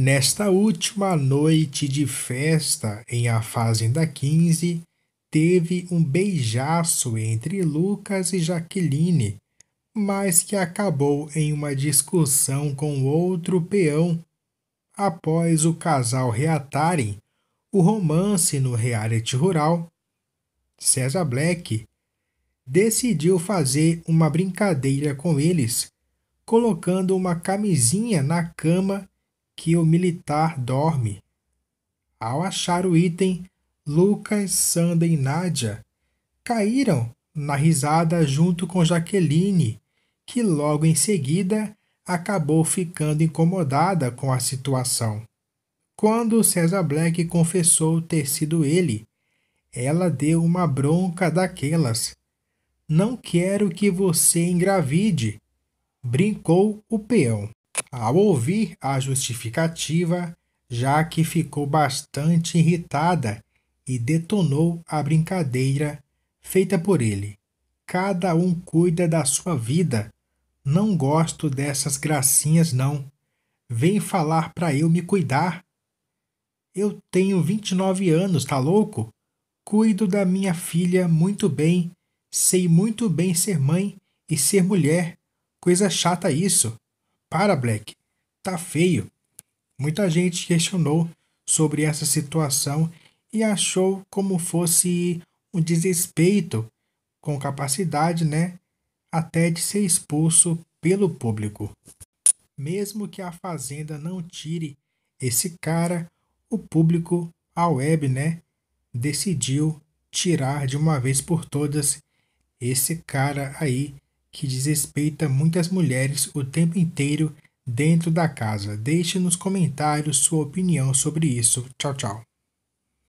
Nesta última noite de festa em A Fazenda 15, teve um beijaço entre Lucas e Jaqueline, mas que acabou em uma discussão com outro peão. Após o casal reatarem o romance no reality rural, César Black decidiu fazer uma brincadeira com eles, colocando uma camisinha na cama que o militar dorme. Ao achar o item, Lucas, Sandra e Nádia caíram na risada junto com Jaqueline, que logo em seguida acabou ficando incomodada com a situação. Quando César Black confessou ter sido ele, ela deu uma bronca daquelas. Não quero que você engravide, brincou o peão. Ao ouvir a justificativa, que ficou bastante irritada e detonou a brincadeira feita por ele. Cada um cuida da sua vida. Não gosto dessas gracinhas, não. Vem falar para eu me cuidar. Eu tenho 29 anos, tá louco? Cuido da minha filha muito bem. Sei muito bem ser mãe e ser mulher. Coisa chata isso. Para, Black, tá feio. Muita gente questionou sobre essa situação e achou como fosse um desrespeito com capacidade, né, até de ser expulso pelo público. Mesmo que a fazenda não tire esse cara, o público, a web, né, decidiu tirar de uma vez por todas esse cara aí que desrespeita muitas mulheres o tempo inteiro dentro da casa. Deixe nos comentários sua opinião sobre isso. Tchau, tchau.